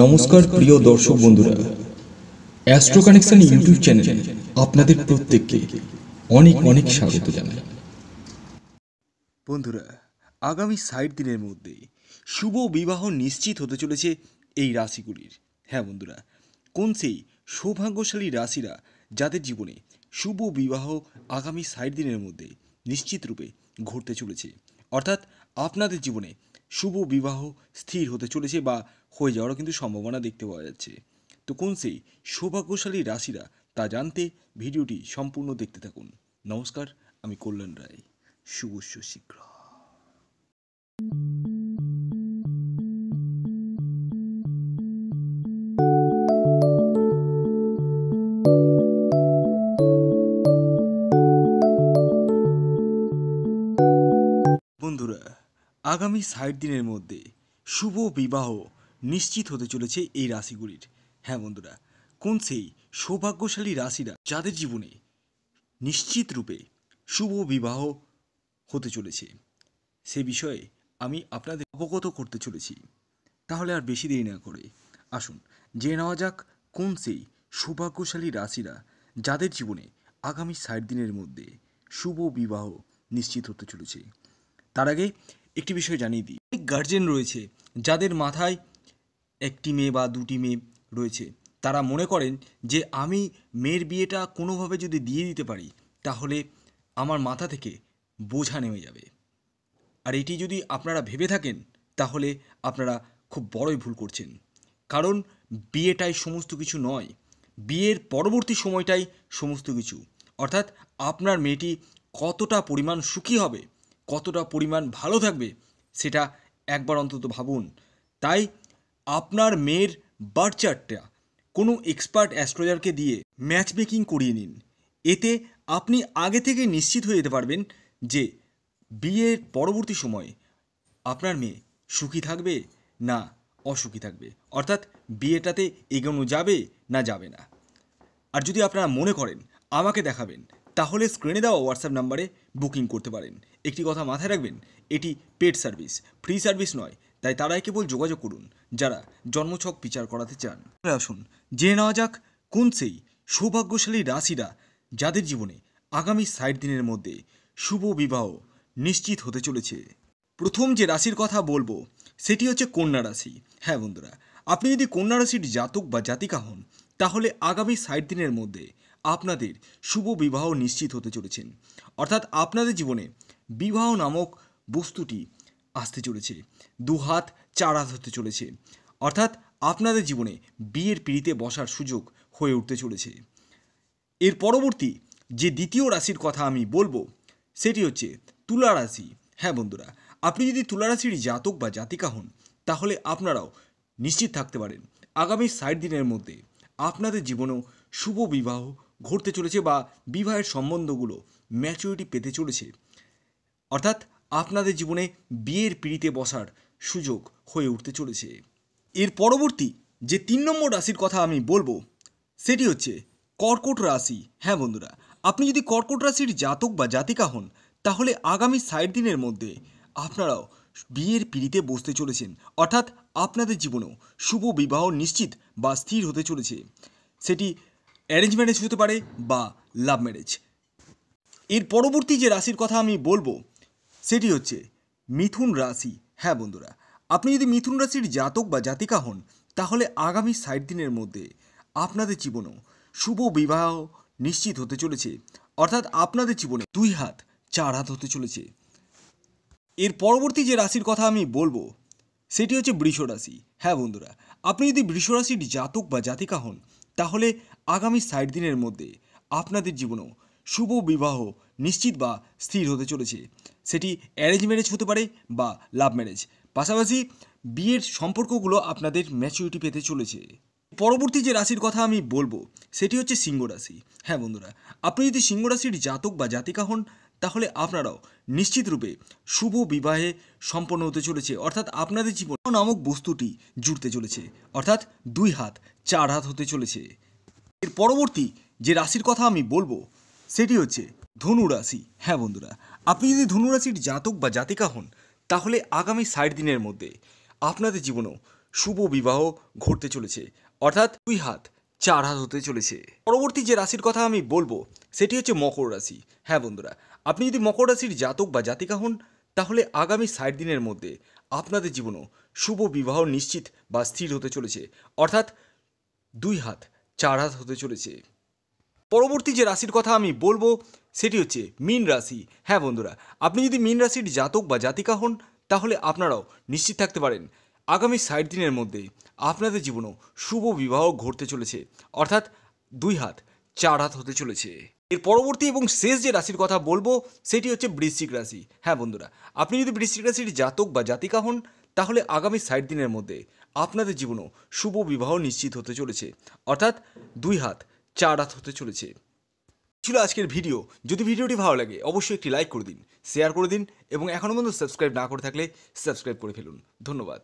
নমস্কার প্রিয় দর্শক বন্ধুরা অ্যাস্ট্রো কানেকশন ইউটিউব চ্যানেলে আপনাদের প্রত্যেককে অনেক অনেক স্বাগত জানাই বন্ধুরা আগামী ষাট দিনের মধ্যে শুভ বিবাহ নিশ্চিত হতে চলেছে এই রাশিগুলির হ্যাঁ বন্ধুরা কোন সেই সৌভাগ্যশালী রাশিরা যাদের জীবনে শুভ বিবাহ আগামী ষাট দিনের মধ্যে নিশ্চিত রূপে ঘটতে চলেছে অর্থাৎ আপনাদের জীবনে শুভ বিবাহ স্থির হতে চলেছে বা হয়ে যাওয়ারও কিন্তু সম্ভাবনা দেখতে পাওয়া যাচ্ছে তো কোন সেই সৌভাগ্যশালী রাশিরা তা জানতে ভিডিওটি সম্পূর্ণ দেখতে থাকুন নমস্কার আমি কল্যাণ রায় শুভ শীঘ্র বন্ধুরা আগামী ষাট দিনের মধ্যে শুভ বিবাহ নিশ্চিত হতে চলেছে এই রাশিগুলির হ্যাঁ বন্ধুরা কোন সেই সৌভাগ্যশালী রাশিরা যাদের জীবনে নিশ্চিত রূপে শুভ বিবাহ হতে চলেছে সে বিষয়ে আমি আপনাদের অবগত করতে চলেছি তাহলে আর বেশি দেরি না করে আসুন জেনে নেওয়া যাক কোন সেই সৌভাগ্যশালী রাশিরা যাদের জীবনে আগামী ষাট দিনের মধ্যে শুভ বিবাহ নিশ্চিত হতে চলেছে তার আগে একটি বিষয় জানিয়ে দিই অনেক গার্জেন রয়েছে যাদের মাথায় একটি মেয়ে বা দুটি মেয়ে রয়েছে তারা মনে করেন যে আমি মেয়ের বিয়েটা কোনোভাবে যদি দিয়ে দিতে পারি তাহলে আমার মাথা থেকে বোঝা নেমে যাবে আর এটি যদি আপনারা ভেবে থাকেন তাহলে আপনারা খুব বড়ই ভুল করছেন কারণ বিয়েটাই সমস্ত কিছু নয় বিয়ের পরবর্তী সময়টাই সমস্ত কিছু অর্থাৎ আপনার মেয়েটি কতটা পরিমাণ সুখী হবে কতটা পরিমাণ ভালো থাকবে সেটা একবার অন্তত ভাবুন তাই আপনার মেয়ের বার্থ চার্টটা কোনো এক্সপার্ট অ্যাস্ট্রোলজারকে দিয়ে ম্যাচ মেকিং করিয়ে নিন এতে আপনি আগে থেকে নিশ্চিত হয়ে যেতে পারবেন যে বিয়ের পরবর্তী সময়ে আপনার মেয়ে সুখী থাকবে না অসুখী থাকবে অর্থাৎ বিয়েটাতে এগোনো যাবে না যাবে না আর যদি আপনারা মনে করেন আমাকে দেখাবেন তাহলে স্ক্রিনে দেওয়া হোয়াটসঅ্যাপ নাম্বারে বুকিং করতে পারেন একটি কথা মাথায় রাখবেন এটি পেড সার্ভিস ফ্রি সার্ভিস নয় তাই তারাই কেবল যোগাযোগ করুন যারা জন্মছক বিচার করাতে চান আসুন জেনে নেওয়া যাক কোন সেই সৌভাগ্যশালী রাশিরা যাদের জীবনে আগামী ষাট দিনের মধ্যে শুভ বিবাহ নিশ্চিত হতে চলেছে প্রথম যে রাশির কথা বলবো সেটি হচ্ছে কন্যা রাশি হ্যাঁ বন্ধুরা আপনি যদি কন্যা রাশির জাতক বা জাতিকা হন তাহলে আগামী ষাট দিনের মধ্যে আপনাদের শুভ বিবাহ নিশ্চিত হতে চলেছেন অর্থাৎ আপনাদের জীবনে বিবাহ নামক বস্তুটি আসতে চলেছে দুহাত চার হাত হতে চলেছে অর্থাৎ আপনাদের জীবনে বিয়ের পিড়িতে বসার সুযোগ হয়ে উঠতে চলেছে এর পরবর্তী যে দ্বিতীয় রাশির কথা আমি বলবো সেটি হচ্ছে তুলা রাশি হ্যাঁ বন্ধুরা আপনি যদি তুলা রাশির জাতক বা জাতিকা হন তাহলে আপনারাও নিশ্চিত থাকতে পারেন আগামী ষাট দিনের মধ্যে আপনাদের জীবনেও শুভ বিবাহ ঘটতে চলেছে বা বিবাহের সম্বন্ধগুলো ম্যাচুরিটি পেতে চলেছে অর্থাৎ আপনাদের জীবনে বিয়ের পিড়িতে বসার সুযোগ হয়ে উঠতে চলেছে এর পরবর্তী যে তিন নম্বর রাশির কথা আমি বলবো সেটি হচ্ছে কর্কট রাশি হ্যাঁ বন্ধুরা আপনি যদি কর্কট রাশির জাতক বা জাতিকা হন তাহলে আগামী ষাট দিনের মধ্যে আপনারাও বিয়ের পিড়িতে বসতে চলেছেন অর্থাৎ আপনাদের জীবনেও শুভ বিবাহ নিশ্চিত বা স্থির হতে চলেছে সেটি অ্যারেঞ্জ ম্যারেজ হতে পারে বা লাভ ম্যারেজ এর পরবর্তী যে রাশির কথা আমি বলবো সেটি হচ্ছে মিথুন রাশি হ্যাঁ বন্ধুরা আপনি যদি মিথুন রাশির জাতক বা জাতিকা হন তাহলে আগামী ষাট দিনের মধ্যে আপনাদের জীবনেও শুভ বিবাহ নিশ্চিত হতে চলেছে অর্থাৎ আপনাদের জীবনে দুই হাত চার হাত হতে চলেছে এর পরবর্তী যে রাশির কথা আমি বলবো সেটি হচ্ছে বৃষ রাশি হ্যাঁ বন্ধুরা আপনি যদি বৃষ রাশির জাতক বা জাতিকা হন তাহলে আগামী ষাট দিনের মধ্যে আপনাদের জীবনেও শুভ বিবাহ নিশ্চিত বা স্থির হতে চলেছে সেটি অ্যারেঞ্জ ম্যারেজ হতে পারে বা লাভ ম্যারেজ পাশাপাশি বিয়ের সম্পর্কগুলো আপনাদের ম্যাচুরিটি পেতে চলেছে পরবর্তী যে রাশির কথা আমি বলবো সেটি হচ্ছে সিংহ রাশি হ্যাঁ বন্ধুরা আপনি যদি সিংহ রাশির জাতক বা জাতিকা হন তাহলে আপনারাও নিশ্চিত রূপে শুভ বিবাহে সম্পন্ন হতে চলেছে অর্থাৎ আপনাদের জীবন নামক বস্তুটি জুড়তে চলেছে অর্থাৎ দুই হাত চার হাত হতে চলেছে এর পরবর্তী যে রাশির কথা আমি বলবো সেটি হচ্ছে ধনু রাশি হ্যাঁ বন্ধুরা আপনি যদি ধনু রাশির জাতক বা জাতিকা হন তাহলে আগামী ষাট দিনের মধ্যে আপনাদের জীবনেও শুভ বিবাহ ঘটতে চলেছে অর্থাৎ দুই হাত চার হাত হতে চলেছে পরবর্তী যে রাশির কথা আমি বলবো সেটি হচ্ছে মকর রাশি হ্যাঁ বন্ধুরা আপনি যদি মকর রাশির জাতক বা জাতিকা হন তাহলে আগামী ষাট দিনের মধ্যে আপনাদের জীবনেও শুভ বিবাহ নিশ্চিত বা স্থির হতে চলেছে অর্থাৎ দুই হাত চার হাত হতে চলেছে পরবর্তী যে রাশির কথা আমি বলবো সেটি হচ্ছে মিন রাশি হ্যাঁ বন্ধুরা আপনি যদি মিন রাশির জাতক বা জাতিকা হন তাহলে আপনারাও নিশ্চিত থাকতে পারেন আগামী ষাট দিনের মধ্যে আপনাদের জীবনেও শুভ বিবাহ ঘটতে চলেছে অর্থাৎ দুই হাত চার হাত হতে চলেছে এর পরবর্তী এবং শেষ যে রাশির কথা বলবো সেটি হচ্ছে বৃশ্চিক রাশি হ্যাঁ বন্ধুরা আপনি যদি বৃশ্চিক রাশির জাতক বা জাতিকা হন তাহলে আগামী ষাট দিনের মধ্যে আপনাদের জীবনেও শুভ বিবাহ নিশ্চিত হতে চলেছে অর্থাৎ দুই হাত চার রাত হতে চলেছে ছিল আজকের ভিডিও যদি ভিডিওটি ভালো লাগে অবশ্যই একটি লাইক করে দিন শেয়ার করে দিন এবং এখনও পর্যন্ত সাবস্ক্রাইব না করে থাকলে সাবস্ক্রাইব করে ফেলুন ধন্যবাদ